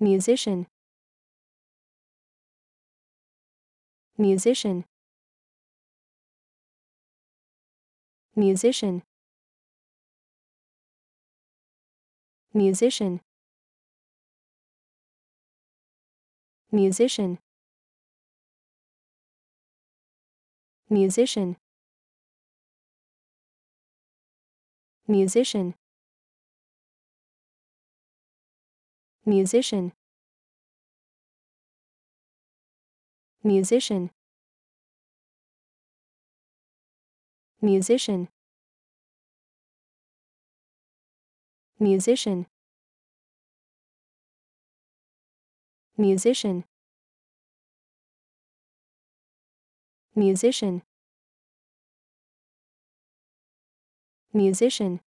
musician musician musician musician musician musician musician musician musician musician musician musician musician musician